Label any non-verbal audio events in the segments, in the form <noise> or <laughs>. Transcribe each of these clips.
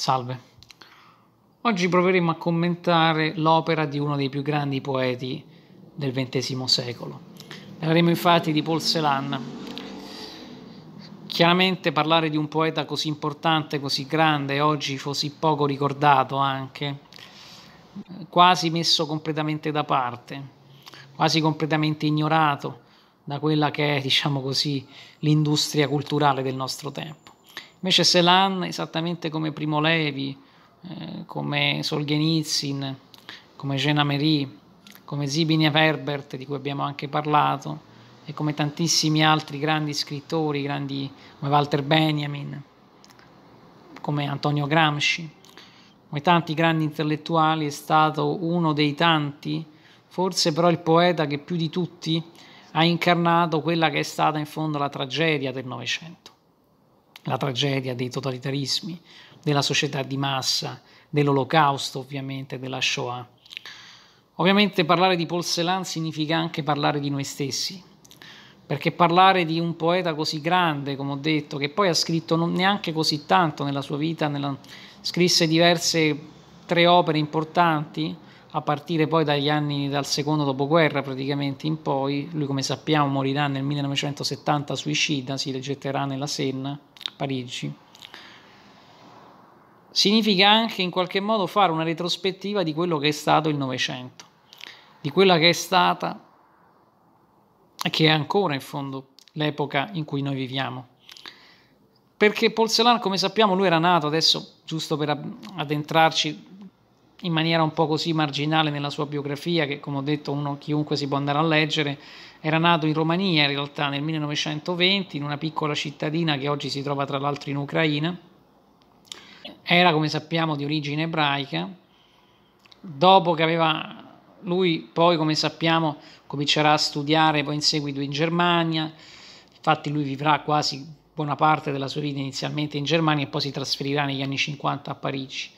Salve. Oggi proveremo a commentare l'opera di uno dei più grandi poeti del XX secolo. Parleremo infatti di Paul Celan. Chiaramente parlare di un poeta così importante, così grande oggi così poco ricordato anche, quasi messo completamente da parte, quasi completamente ignorato da quella che è, diciamo così, l'industria culturale del nostro tempo. Invece Selan, esattamente come Primo Levi, eh, come Solgenitsin, come Jena Marie, come Zbigniew Herbert, di cui abbiamo anche parlato, e come tantissimi altri grandi scrittori, grandi, come Walter Benjamin, come Antonio Gramsci, come tanti grandi intellettuali, è stato uno dei tanti, forse però il poeta che più di tutti ha incarnato quella che è stata in fondo la tragedia del Novecento la tragedia dei totalitarismi, della società di massa, dell'olocausto ovviamente, della Shoah. Ovviamente parlare di Paul Celan significa anche parlare di noi stessi, perché parlare di un poeta così grande, come ho detto, che poi ha scritto non neanche così tanto nella sua vita, nella, scrisse diverse tre opere importanti, a partire poi dagli anni dal secondo dopoguerra praticamente in poi, lui come sappiamo morirà nel 1970 suicida, si regetterà nella Senna, Parigi. Significa anche in qualche modo fare una retrospettiva di quello che è stato il Novecento, di quella che è stata e che è ancora in fondo l'epoca in cui noi viviamo. Perché Paul Celan, come sappiamo, lui era nato adesso, giusto per addentrarci in maniera un po' così marginale nella sua biografia, che come ho detto uno, chiunque si può andare a leggere, era nato in Romania in realtà nel 1920, in una piccola cittadina che oggi si trova tra l'altro in Ucraina. Era, come sappiamo, di origine ebraica. Dopo che aveva lui poi, come sappiamo, comincerà a studiare poi in seguito in Germania, infatti lui vivrà quasi buona parte della sua vita inizialmente in Germania e poi si trasferirà negli anni 50 a Parigi.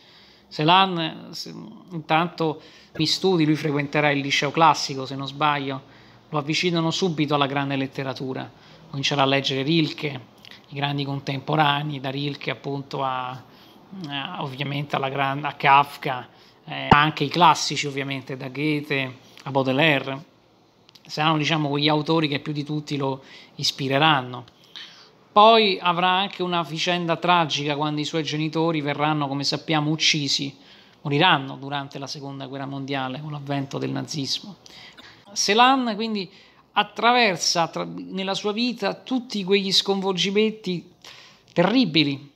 Selan se, intanto mi studi, lui frequenterà il liceo classico se non sbaglio, lo avvicinano subito alla grande letteratura, comincerà a leggere Rilke, i grandi contemporanei, da Rilke appunto a, a eh, ovviamente alla gran, a Kafka, eh, anche i classici ovviamente da Goethe a Baudelaire, saranno diciamo quegli autori che più di tutti lo ispireranno. Poi avrà anche una vicenda tragica quando i suoi genitori verranno, come sappiamo, uccisi, moriranno durante la seconda guerra mondiale con l'avvento del nazismo. Selan quindi attraversa tra, nella sua vita tutti quegli sconvolgimenti terribili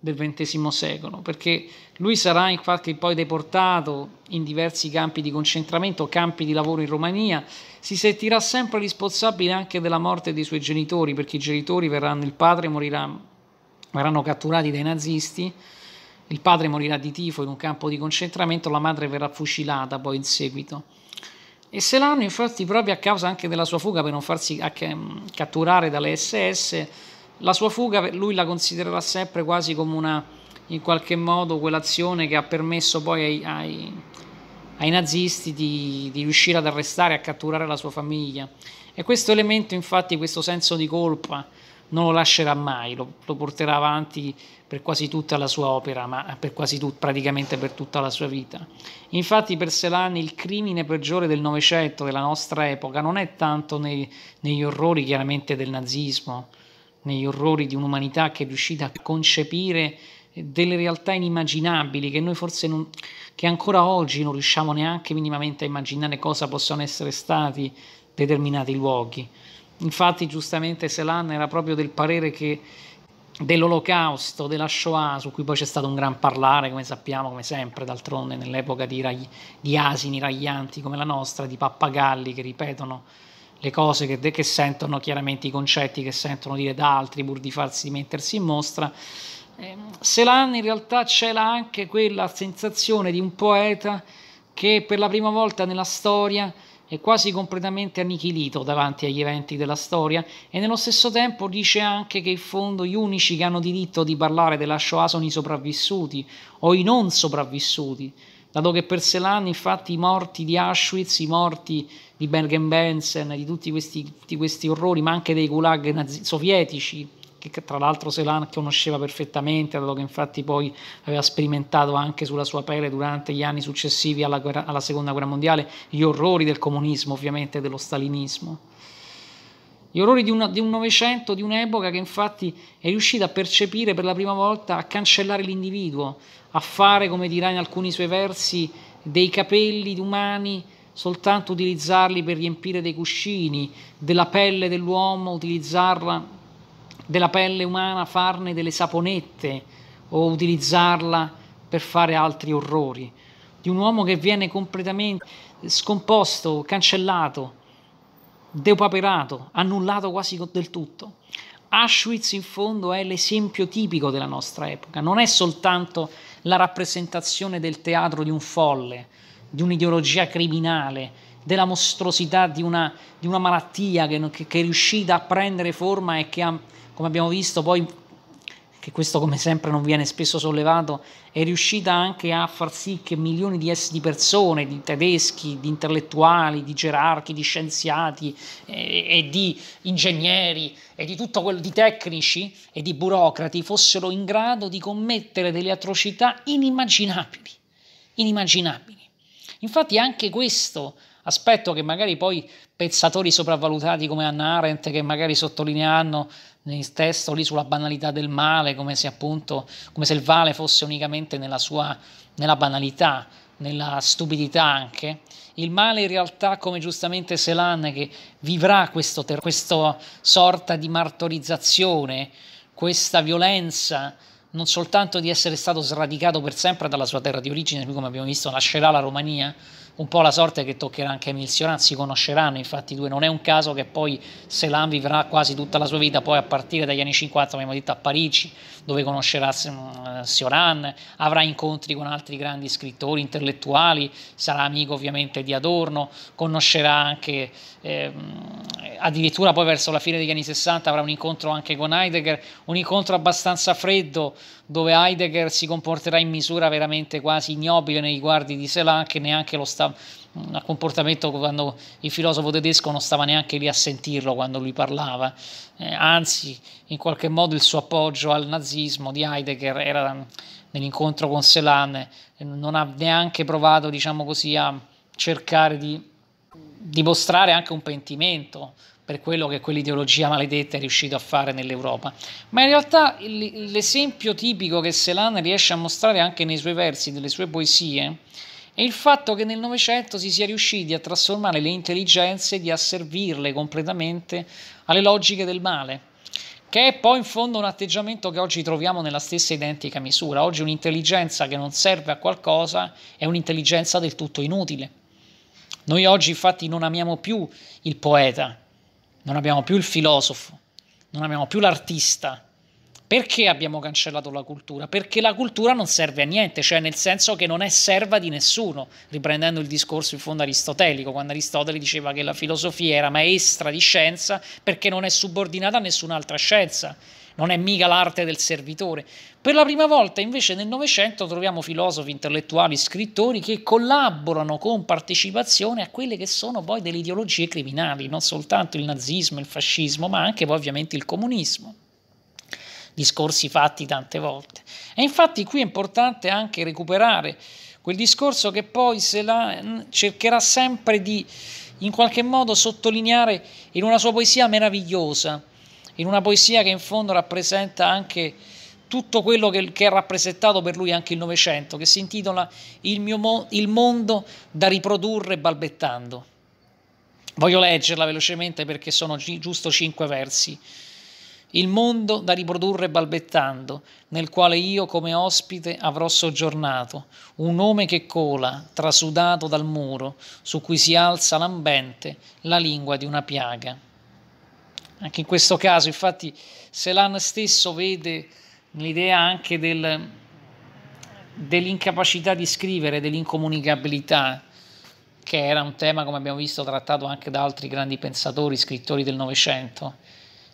del XX secolo, perché lui sarà infatti poi deportato in diversi campi di concentramento, campi di lavoro in Romania, si sentirà sempre responsabile anche della morte dei suoi genitori, perché i genitori verranno, il padre morirà, verranno catturati dai nazisti, il padre morirà di tifo in un campo di concentramento, la madre verrà fucilata poi in seguito. E Selano infatti proprio a causa anche della sua fuga per non farsi mm, catturare dalle SS la sua fuga lui la considererà sempre quasi come una, in qualche modo, quell'azione che ha permesso poi ai, ai, ai nazisti di, di riuscire ad arrestare, e a catturare la sua famiglia. E questo elemento, infatti, questo senso di colpa, non lo lascerà mai, lo, lo, porterà avanti per quasi tutta la sua opera, ma per quasi tut, praticamente per tutta la sua vita. Infatti per Selani il crimine peggiore del Novecento, della nostra epoca, non è tanto nei, negli orrori chiaramente del nazismo, negli orrori di un'umanità che è riuscita a concepire eh, delle realtà inimmaginabili che noi forse non, che ancora oggi non riusciamo neanche minimamente a immaginare cosa possono essere stati determinati luoghi. Infatti giustamente Selan era proprio del parere che dell'olocausto, della Shoah, su cui poi c'è stato un gran parlare, come sappiamo, come sempre, d'altronde nell'epoca di, ragli, di asini raglianti come la nostra, di pappagalli che ripetono le cose che, che, sentono, chiaramente i concetti che sentono dire da altri pur di farsi mettersi in mostra. Eh, in realtà cela anche quella sensazione di un poeta che per la prima volta nella storia è quasi completamente annichilito davanti agli eventi della storia e nello stesso tempo dice anche che in fondo gli unici che hanno diritto di parlare della Shoah sono i sopravvissuti o i non sopravvissuti, dato che per Selan infatti i morti di Auschwitz, i morti di Bergen-Belsen, di tutti questi, tutti questi, orrori, ma anche dei gulag nazi- sovietici, che tra l'altro Selan conosceva perfettamente, dato che infatti poi aveva sperimentato anche sulla sua pelle durante gli anni successivi alla, guerra, alla Seconda Guerra Mondiale gli orrori del comunismo, ovviamente dello stalinismo. Gli orrori di, una, di un Novecento, di un'epoca che infatti è riuscita a percepire per la prima volta, a cancellare l'individuo, a fare, come dirà in alcuni suoi versi, dei capelli umani soltanto utilizzarli per riempire dei cuscini, della pelle dell'uomo utilizzarla, della pelle umana farne delle saponette o utilizzarla per fare altri orrori. Di un uomo che viene completamente scomposto, cancellato, depaperato, annullato quasi del tutto. Auschwitz in fondo è l'esempio tipico della nostra epoca, non è soltanto la rappresentazione del teatro di un folle, di un'ideologia criminale, della mostruosità di una, di una malattia che, che, che, è riuscita a prendere forma e che ha, come abbiamo visto, poi che questo come sempre non viene spesso sollevato, è riuscita anche a far sì che milioni di, essi di persone, di tedeschi, di intellettuali, di gerarchi, di scienziati e, eh, e di ingegneri e di tutto quello di tecnici e di burocrati fossero in grado di commettere delle atrocità inimmaginabili, inimmaginabili. Infatti anche questo aspetto che magari poi pensatori sopravvalutati come Anna Arendt che magari sottolineano nel testo lì sulla banalità del male, come se appunto, come se il male fosse unicamente nella sua, nella banalità, nella stupidità anche, il male in realtà, come giustamente Selan, che vivrà questo ter- questa sorta di martorizzazione, questa violenza, non soltanto di essere stato sradicato per sempre dalla sua terra di origine, come abbiamo visto nascerà la Romania, un po' la sorte che toccherà anche Emil Sioran, si conosceranno infatti i due, non è un caso che poi Selan vivrà quasi tutta la sua vita, poi a partire dagli anni 50 abbiamo detto a Parigi, dove conoscerà Sioran, mm, avrà incontri con altri grandi scrittori, intellettuali, sarà amico ovviamente di Adorno, conoscerà anche, eh, addirittura poi verso la fine degli anni 60 avrà un incontro anche con Heidegger, un incontro abbastanza freddo, dove Heidegger si comporterà in misura veramente quasi ignobile nei riguardi di Selan, che neanche lo sta un mm, comportamento quando il filosofo tedesco non stava neanche lì a sentirlo quando lui parlava, eh, anzi in qualche modo il suo appoggio al nazismo di Heidegger era mm, nell'incontro con Selan, eh, non ha neanche provato diciamo così, a cercare di dimostrare anche un pentimento per quello che quell'ideologia maledetta è riuscita a fare nell'Europa. Ma in realtà l'esempio tipico che Selan riesce a mostrare anche nei suoi versi, nelle sue poesie, è il fatto che nel Novecento si sia riusciti a trasformare le intelligenze, e di asservirle completamente alle logiche del male, che è poi in fondo un atteggiamento che oggi troviamo nella stessa identica misura. Oggi un'intelligenza che non serve a qualcosa è un'intelligenza del tutto inutile. Noi oggi infatti non amiamo più il poeta, non abbiamo più il filosofo, non abbiamo più l'artista. Perché abbiamo cancellato la cultura? Perché la cultura non serve a niente, cioè nel senso che non è serva di nessuno, riprendendo il discorso in fondo aristotelico, quando Aristotele diceva che la filosofia era maestra di scienza perché non è subordinata a nessun'altra scienza non è mica l'arte del servitore. Per la prima volta invece nel Novecento troviamo filosofi, intellettuali, scrittori che collaborano con partecipazione a quelle che sono poi delle ideologie criminali, non soltanto il nazismo, il fascismo, ma anche poi ovviamente il comunismo discorsi fatti tante volte. E infatti qui è importante anche recuperare quel discorso che poi la, mm, cercherà sempre di in qualche modo sottolineare in una sua poesia meravigliosa, in una poesia che in fondo rappresenta anche tutto quello che, che è rappresentato per lui anche il Novecento, che si intitola il, mo- il mondo da riprodurre balbettando. Voglio leggerla velocemente perché sono gi- giusto cinque versi. Il mondo da riprodurre balbettando, nel quale io come ospite avrò soggiornato, un nome che cola, trasudato dal muro, su cui si alza lambente la lingua di una piaga. Anche in questo caso, infatti, Selan stesso vede l'idea anche del, dell'incapacità di scrivere, dell'incomunicabilità, che era un tema, come abbiamo visto, trattato anche da altri grandi pensatori, scrittori del Novecento.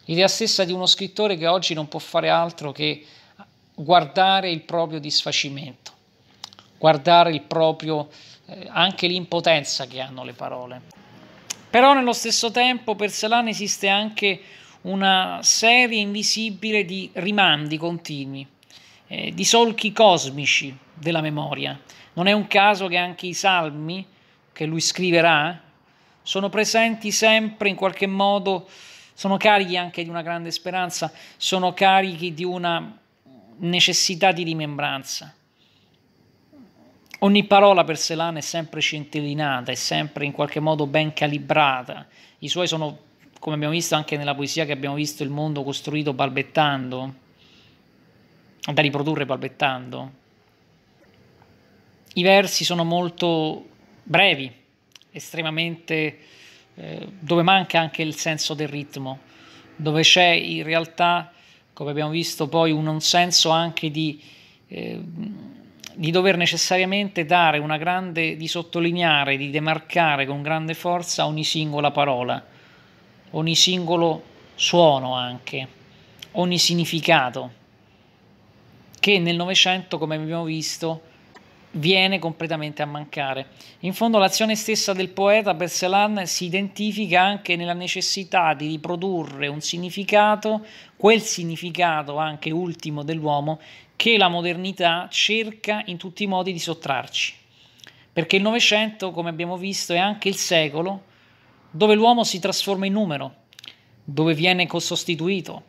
L'idea stessa di uno scrittore che oggi non può fare altro che guardare il proprio disfacimento, guardare il proprio, eh, anche l'impotenza che hanno le parole. Però nello stesso tempo per Selan esiste anche una serie invisibile di rimandi continui, eh, di solchi cosmici della memoria. Non è un caso che anche i salmi che lui scriverà sono presenti sempre in qualche modo, sono carichi anche di una grande speranza, sono carichi di una necessità di rimembranza. Ogni parola per Selan è sempre centellinata, è sempre in qualche modo ben calibrata. I suoi sono, come abbiamo visto anche nella poesia che abbiamo visto, il mondo costruito balbettando, da riprodurre balbettando. I versi sono molto brevi, estremamente eh, dove manca anche il senso del ritmo, dove c'è in realtà, come abbiamo visto poi, un, un senso anche di... Eh, di dover necessariamente dare una grande, di sottolineare, di demarcare con grande forza ogni singola parola, ogni singolo suono anche, ogni significato, che nel Novecento, come abbiamo visto, viene completamente a mancare. In fondo l'azione stessa del poeta per si identifica anche nella necessità di riprodurre un significato, quel significato anche ultimo dell'uomo, che la modernità cerca in tutti i modi di sottrarci. Perché il Novecento, come abbiamo visto, è anche il secolo dove l'uomo si trasforma in numero, dove viene sostituito,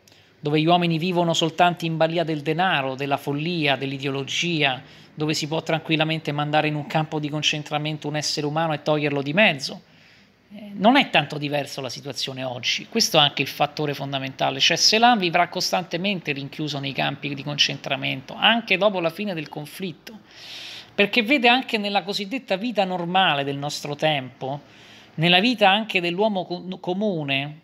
dove gli uomini vivono soltanto in balia del denaro, della follia, dell'ideologia, dove si può tranquillamente mandare in un campo di concentramento un essere umano e toglierlo di mezzo. Eh, non è tanto diverso la situazione oggi, questo è anche il fattore fondamentale, cioè Selan vivrà costantemente rinchiuso nei campi di concentramento, anche dopo la fine del conflitto, perché vede anche nella cosiddetta vita normale del nostro tempo, nella vita anche dell'uomo comune,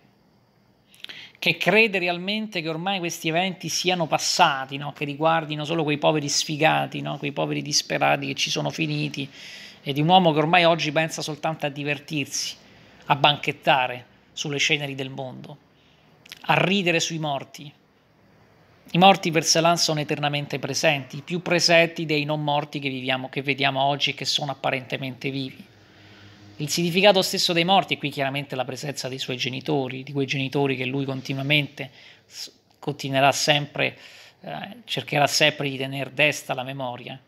che crede realmente che ormai questi eventi siano passati, no? che riguardino solo quei poveri sfigati, no? quei poveri disperati che ci sono finiti, e di un uomo che ormai oggi pensa soltanto a divertirsi, a banchettare sulle ceneri del mondo, a ridere sui morti. I morti per Selan sono eternamente presenti, più presenti dei non morti che, viviamo, che vediamo oggi e che sono apparentemente vivi. Il significato stesso dei morti è qui chiaramente la presenza dei suoi genitori, di quei genitori che lui continuamente continuerà sempre, eh, cercherà sempre di tenere desta la memoria.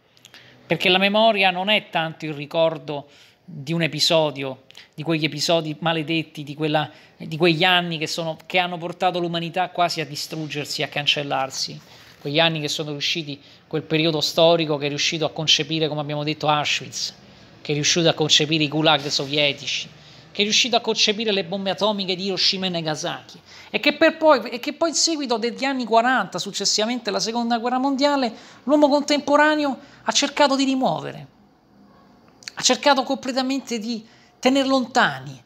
Perché la memoria non è tanto il ricordo di un episodio, di quegli episodi maledetti, di, quella, di quegli anni che, sono, che hanno portato l'umanità quasi a distruggersi, a cancellarsi, quegli anni che sono riusciti, quel periodo storico che è riuscito a concepire, come abbiamo detto, Auschwitz che è riuscito a concepire i gulag sovietici, che è riuscito a concepire le bombe atomiche di Hiroshima e Nagasaki e che, poi, e che poi in seguito degli anni 40, successivamente alla Seconda Guerra Mondiale, l'uomo contemporaneo ha cercato di rimuovere, ha cercato completamente di tenere lontani,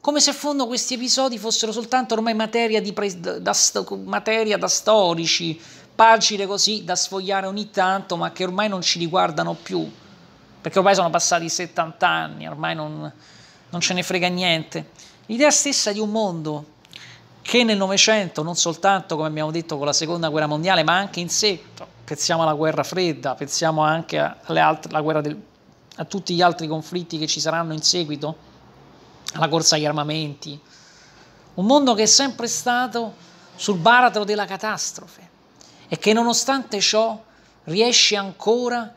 come se in fondo questi episodi fossero soltanto ormai materia, pre- da, sto- materia da storici, pagine così da sfogliare ogni tanto, ma che ormai non ci riguardano più perché ormai sono passati 70 anni, ormai non, non ce ne frega niente. L'idea stessa di un mondo che nel Novecento, non soltanto come abbiamo detto con la Seconda Guerra Mondiale, ma anche in sé, pensiamo alla Guerra Fredda, pensiamo anche altre, del, a tutti gli altri conflitti che ci saranno in seguito, alla corsa agli armamenti, un mondo che è sempre stato sul baratro della catastrofe e che nonostante ciò riesce ancora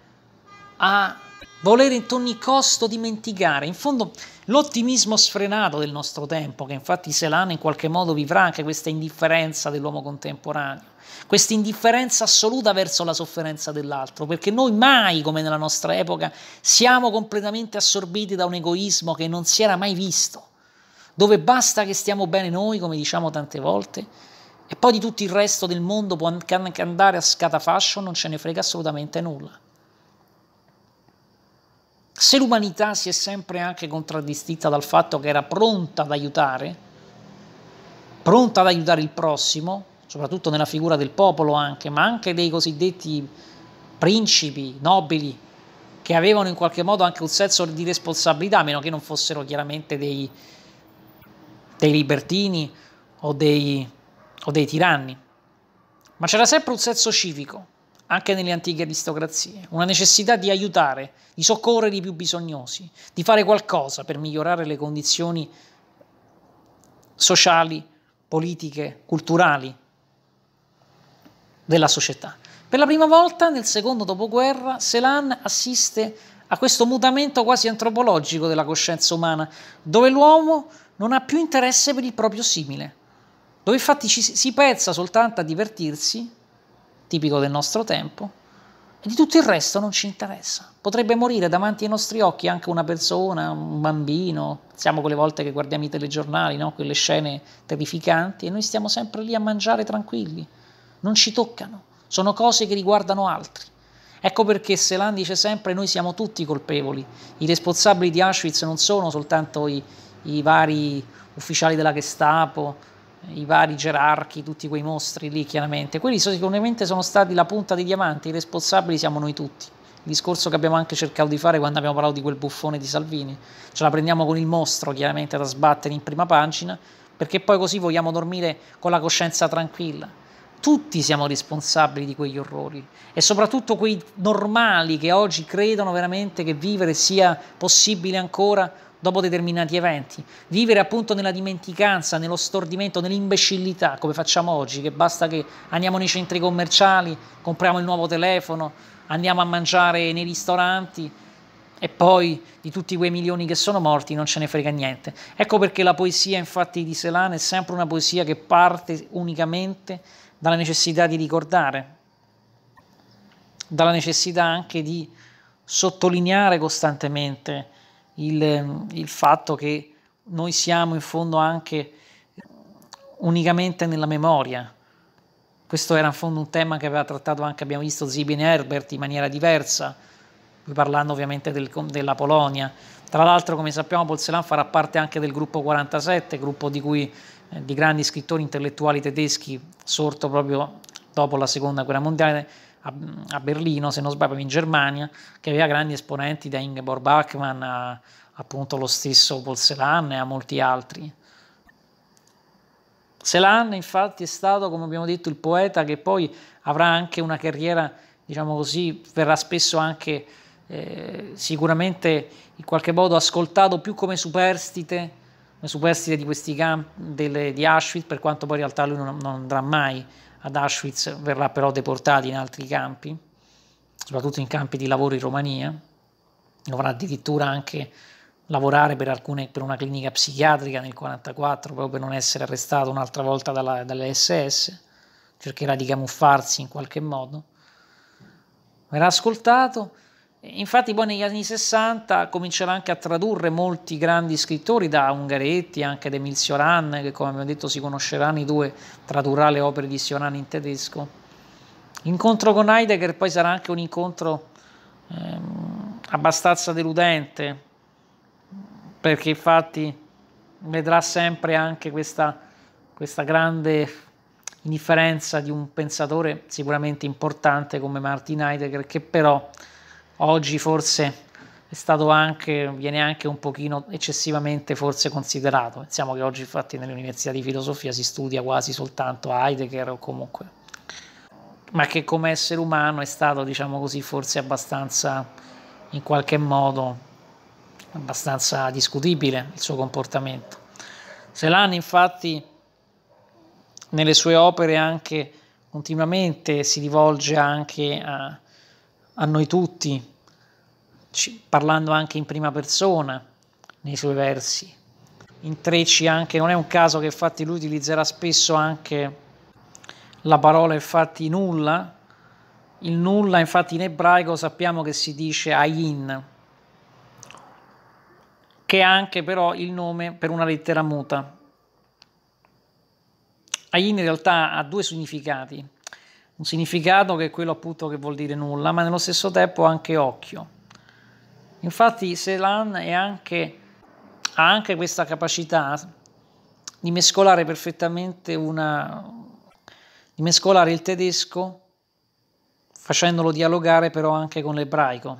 a volere in ogni costo dimenticare. In fondo l'ottimismo sfrenato del nostro tempo, che infatti Selana in qualche modo vivrà anche questa indifferenza dell'uomo contemporaneo, questa indifferenza assoluta verso la sofferenza dell'altro, perché noi mai, come nella nostra epoca, siamo completamente assorbiti da un egoismo che non si era mai visto, dove basta che stiamo bene noi, come diciamo tante volte, e poi di tutto il resto del mondo può anche andare a scatafascio, non ce ne frega assolutamente nulla se l'umanità si è sempre anche contraddistinta dal fatto che era pronta ad aiutare, pronta ad aiutare il prossimo, soprattutto nella figura del popolo anche, ma anche dei cosiddetti principi, nobili, che avevano in qualche modo anche un senso di responsabilità, a meno che non fossero chiaramente dei, dei libertini o dei, o dei tiranni. Ma c'era sempre un senso civico, anche nelle antiche aristocrazie, una necessità di aiutare, di soccorrere i più bisognosi, di fare qualcosa per migliorare le condizioni sociali, politiche, culturali della società. Per la prima volta nel secondo dopoguerra Selan assiste a questo mutamento quasi antropologico della coscienza umana, dove l'uomo non ha più interesse per il proprio simile, dove infatti ci si pensa soltanto a divertirsi tipico del nostro tempo, e di tutto il resto non ci interessa. Potrebbe morire davanti ai nostri occhi anche una persona, un bambino. Siamo quelle volte che guardiamo i telegiornali, no? quelle scene terrificanti, e noi stiamo sempre lì a mangiare tranquilli. Non ci toccano, sono cose che riguardano altri. Ecco perché Selan dice sempre noi siamo tutti colpevoli. I responsabili di Auschwitz non sono soltanto i, i vari ufficiali della Gestapo, i vari gerarchi, tutti quei mostri lì chiaramente, quelli sicuramente sono stati la punta dei diamanti, i responsabili siamo noi tutti. Il discorso che abbiamo anche cercato di fare quando abbiamo parlato di quel buffone di Salvini, ce la prendiamo con il mostro chiaramente da sbattere in prima pagina, perché poi così vogliamo dormire con la coscienza tranquilla. Tutti siamo responsabili di quegli orrori e soprattutto quei normali che oggi credono veramente che vivere sia possibile ancora dopo determinati eventi. Vivere appunto nella dimenticanza, nello stordimento, nell'imbecillità, come facciamo oggi, che basta che andiamo nei centri commerciali, compriamo il nuovo telefono, andiamo a mangiare nei ristoranti e poi di tutti quei milioni che sono morti non ce ne frega niente. Ecco perché la poesia infatti di Selane è sempre una poesia che parte unicamente dalla necessità di ricordare, dalla necessità anche di sottolineare costantemente il, il fatto che noi siamo in fondo anche unicamente nella memoria. Questo era in fondo un tema che aveva trattato anche, abbiamo visto, Zibin Herbert in maniera diversa, parlando ovviamente del, della Polonia. Tra l'altro, come sappiamo, Bolzelan farà parte anche del gruppo 47, gruppo di, cui, eh, di grandi scrittori intellettuali tedeschi sorto proprio dopo la Seconda Guerra Mondiale, a, a, Berlino, se non sbaglio, in Germania, che aveva grandi esponenti da Ingeborg Bachmann a appunto lo stesso Paul Celan e a molti altri. Celan infatti è stato, come abbiamo detto, il poeta che poi avrà anche una carriera, diciamo così, verrà spesso anche eh, sicuramente in qualche modo ascoltato più come superstite, come superstite di questi campi delle, di Auschwitz, per quanto poi in realtà lui non, non andrà mai ad Auschwitz verrà però deportato in altri campi, soprattutto in campi di lavoro in Romania, dovrà addirittura anche lavorare per, alcune, per una clinica psichiatrica nel 1944 proprio per non essere arrestato un'altra volta dalla, dalle SS, cercherà di camuffarsi in qualche modo, verrà ascoltato Infatti poi boh, negli anni 60 comincerà anche a tradurre molti grandi scrittori, da Ungaretti anche da Emil Sioran, che come abbiamo detto si conosceranno i due, tradurrà le opere di Sioran in tedesco. L'incontro con Heidegger poi sarà anche un incontro ehm, abbastanza deludente, perché infatti vedrà sempre anche questa, questa grande indifferenza di un pensatore sicuramente importante come Martin Heidegger, che però oggi forse è stato anche, viene anche un pochino eccessivamente forse considerato. Pensiamo che oggi infatti nell'università di filosofia si studia quasi soltanto Heidegger o comunque, ma che come essere umano è stato, diciamo così, forse abbastanza, in qualche modo, abbastanza discutibile il suo comportamento. Selan infatti nelle sue opere anche continuamente si rivolge anche a a noi tutti, parlando anche in prima persona nei suoi versi. Intrecci anche, non è un caso che infatti lui utilizzerà spesso anche la parola infatti nulla, il nulla infatti in ebraico sappiamo che si dice ayin, che è anche però il nome per una lettera muta. Ayin in realtà ha due significati un significato che è quello appunto che vuol dire nulla, ma nello stesso tempo anche occhio. Infatti Selan anche, ha anche questa capacità di mescolare perfettamente una, di mescolare il tedesco facendolo dialogare però anche con l'ebraico.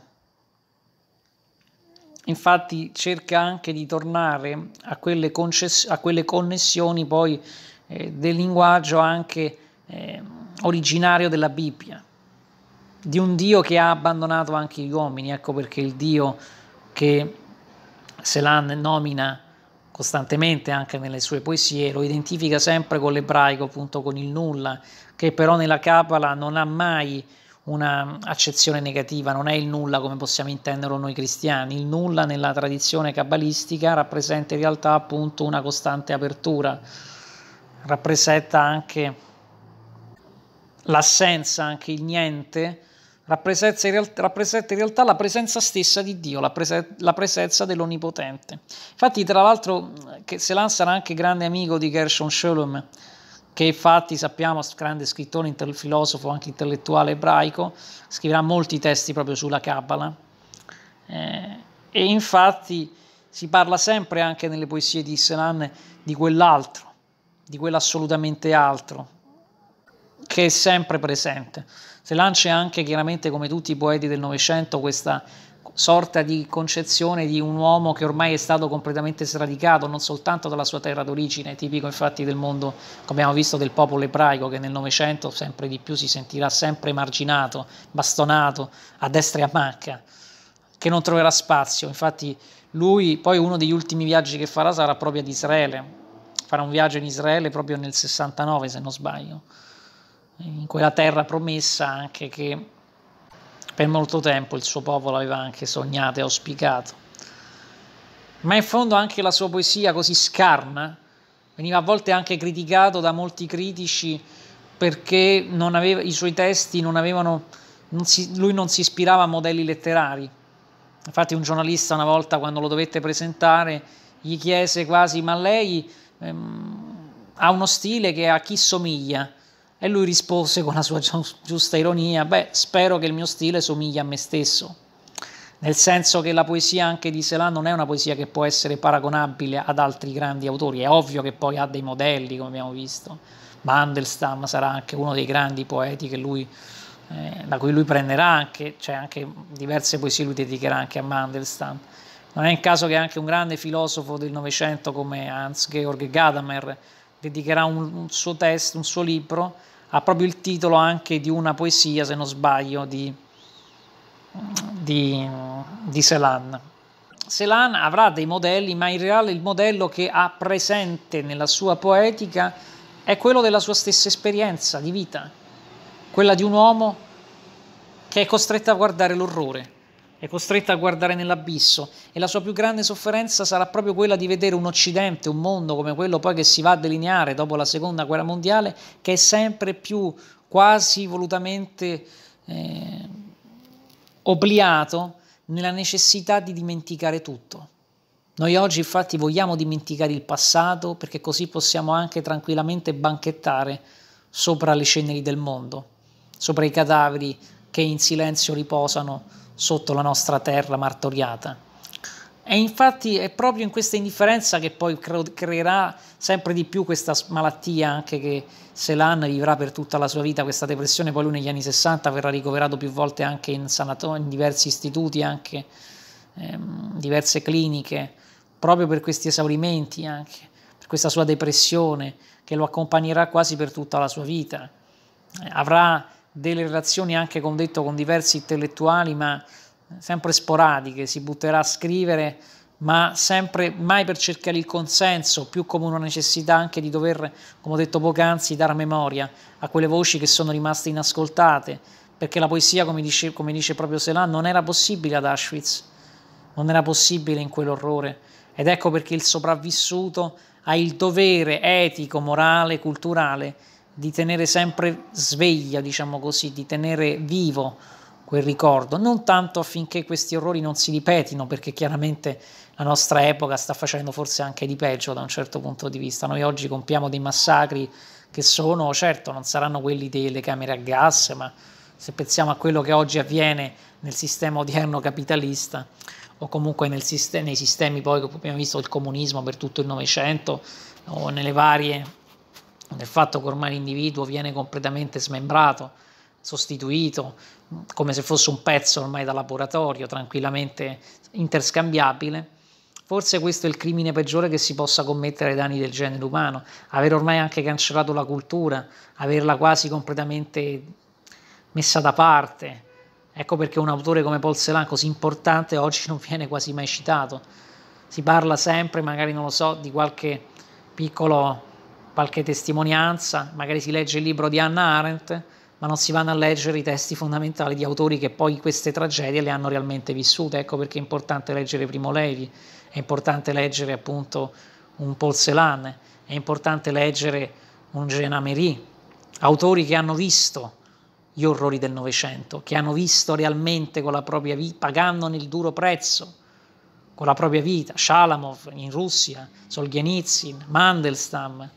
Infatti cerca anche di tornare a quelle, a quelle connessioni poi eh, del linguaggio anche eh, originario della Bibbia, di un Dio che ha abbandonato anche gli uomini, ecco perché il Dio che Selan nomina costantemente anche nelle sue poesie, lo identifica sempre con l'ebraico, appunto con il nulla, che però nella Kabbalah non ha mai un'accezione negativa, non è il nulla come possiamo intenderlo noi cristiani, il nulla nella tradizione cabalistica rappresenta in realtà appunto una costante apertura, rappresenta anche l'assenza, anche il niente, rappresenta in, realtà, rappresenta in realtà la presenza stessa di Dio, la, prese, la presenza dell'Onnipotente. Infatti, tra l'altro, Selan sarà anche grande amico di Gershon Scholem, che infatti sappiamo, grande scrittore, filosofo, anche intellettuale ebraico, scriverà molti testi proprio sulla Kabbalah. Eh, e infatti si parla sempre anche nelle poesie di Selan di quell'altro, di quell'assolutamente altro, che è sempre presente. Se lancia anche chiaramente come tutti i poeti del Novecento questa sorta di concezione di un uomo che ormai è stato completamente sradicato non soltanto dalla sua terra d'origine, tipico infatti del mondo, come abbiamo visto, del popolo ebraico che nel Novecento sempre di più si sentirà sempre marginato, bastonato, a destra e a manca, che non troverà spazio. Infatti lui poi uno degli ultimi viaggi che farà sarà proprio ad Israele, farà un viaggio in Israele proprio nel 69 se non sbaglio in quella terra promessa anche che per molto tempo il suo popolo aveva anche sognato e auspicato. Ma in fondo anche la sua poesia così scarna veniva a volte anche criticato da molti critici perché aveva, i suoi testi non avevano, non si, lui non si ispirava a modelli letterari. Infatti un giornalista una volta quando lo dovette presentare gli chiese quasi ma lei ehm, ha uno stile che a chi somiglia? E lui rispose con la sua giusta ironia, beh, spero che il mio stile somigli a me stesso, nel senso che la poesia anche di Selan non è una poesia che può essere paragonabile ad altri grandi autori, è ovvio che poi ha dei modelli, come abbiamo visto, Mandelstam sarà anche uno dei grandi poeti lui, eh, da cui lui prenderà anche, cioè anche diverse poesie lui dedicherà anche a Mandelstam. Non è in caso che anche un grande filosofo del Novecento come Hans Georg Gadamer dedicherà un, un suo testo, un suo libro, ha proprio il titolo anche di una poesia, se non sbaglio, di, di, di Selan. Selan avrà dei modelli, ma in realtà il modello che ha presente nella sua poetica è quello della sua stessa esperienza di vita, quella di un uomo che è costretto a guardare l'orrore è costretta a guardare nell'abisso e la sua più grande sofferenza sarà proprio quella di vedere un Occidente, un mondo come quello poi che si va a delineare dopo la Seconda Guerra Mondiale, che è sempre più quasi volutamente eh, obbliato nella necessità di dimenticare tutto. Noi oggi infatti vogliamo dimenticare il passato perché così possiamo anche tranquillamente banchettare sopra le ceneri del mondo, sopra i cadaveri che in silenzio riposano sotto la nostra terra martoriata. E infatti è proprio in questa indifferenza che poi creerà sempre di più questa malattia anche che Selan vivrà per tutta la sua vita, questa depressione, poi lui negli anni 60 verrà ricoverato più volte anche in sanatori, in diversi istituti, anche ehm, diverse cliniche, proprio per questi esaurimenti anche, per questa sua depressione che lo accompagnerà quasi per tutta la sua vita. Avrà delle relazioni anche con, detto, con diversi intellettuali, ma sempre sporadiche, si butterà a scrivere, ma sempre mai per cercare il consenso, più come una necessità anche di dover, come ho detto poc'anzi, dare memoria a quelle voci che sono rimaste inascoltate, perché la poesia, come dice, come dice proprio Selan, non era possibile ad Auschwitz, non era possibile in quell'orrore. Ed ecco perché il sopravvissuto ha il dovere etico, morale, culturale di tenere sempre sveglia, diciamo così, di tenere vivo quel ricordo, non tanto affinché questi orrori non si ripetino, perché chiaramente la nostra epoca sta facendo forse anche di peggio da un certo punto di vista. Noi oggi compiamo dei massacri che sono, certo, non saranno quelli delle camere a gas, ma se pensiamo a quello che oggi avviene nel sistema odierno capitalista o comunque sist- nei sistemi poi che abbiamo visto il comunismo per tutto il Novecento o nelle varie nel fatto che ormai l'individuo viene completamente smembrato, sostituito, come se fosse un pezzo ormai da laboratorio, tranquillamente interscambiabile. Forse questo è il crimine peggiore che si possa commettere ai danni del genere umano, aver ormai anche cancellato la cultura, averla quasi completamente messa da parte. Ecco perché un autore come Paul Celan, così importante, oggi non viene quasi mai citato. Si parla sempre, magari non lo so, di qualche piccolo qualche testimonianza, magari si legge il libro di Anna Arendt, ma non si vanno a leggere i testi fondamentali di autori che poi queste tragedie le hanno realmente vissute. Ecco perché è importante leggere Primo Levi, è importante leggere appunto un Paul Celan, è importante leggere un Jean Mery, autori che hanno visto gli orrori del Novecento, che hanno visto realmente con la propria vita, pagandone il duro prezzo, con la propria vita, Shalamov in Russia, Solzhenitsyn, Mandelstam,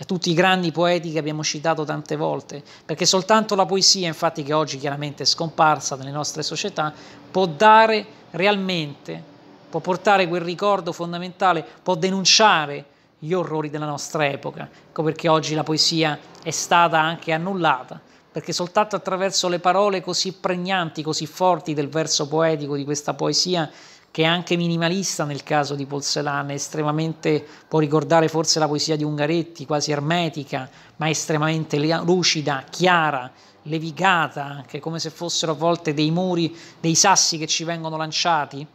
a tutti i grandi poeti che abbiamo citato tante volte, perché soltanto la poesia, infatti che oggi chiaramente è scomparsa dalle nostre società, può dare realmente, può portare quel ricordo fondamentale, può denunciare gli orrori della nostra epoca, ecco perché oggi la poesia è stata anche annullata, perché soltanto attraverso le parole così pregnanti, così forti del verso poetico di questa poesia che è anche minimalista nel caso di Porcellana, estremamente, può ricordare forse la poesia di Ungaretti, quasi ermetica, ma estremamente lucida, chiara, levigata, anche come se fossero a volte dei muri, dei sassi che ci vengono lanciati.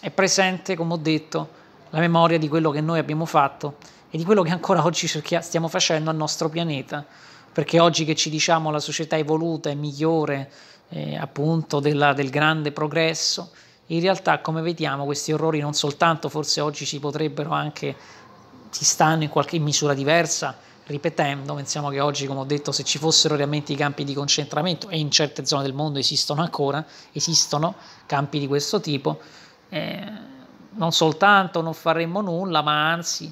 È presente, come ho detto, la memoria di quello che noi abbiamo fatto e di quello che ancora <laughs> oggi stiamo facendo al nostro pianeta, perché oggi che ci diciamo la società evoluta e migliore eh, appunto della, del grande progresso, in realtà come vediamo questi orrori non soltanto forse oggi si potrebbero anche, si stanno in qualche misura diversa ripetendo, pensiamo che oggi come ho detto se ci fossero realmente i campi di concentramento e in certe zone del mondo esistono ancora, esistono campi di questo tipo, eh, non soltanto non faremmo nulla ma anzi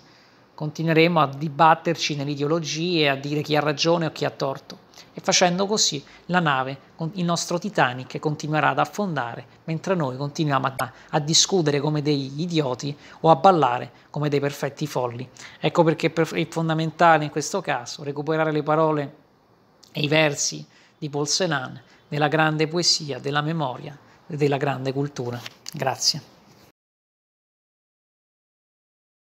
continueremo a dibatterci nell'ideologia e a dire chi ha ragione o chi ha torto e facendo così la nave, il nostro Titanic, continuerà ad affondare mentre noi continuiamo a, a discutere come degli idioti o a ballare come dei perfetti folli. Ecco perché è fondamentale in questo caso recuperare le parole e i versi di Paul Celan nella grande poesia della memoria e della grande cultura. Grazie.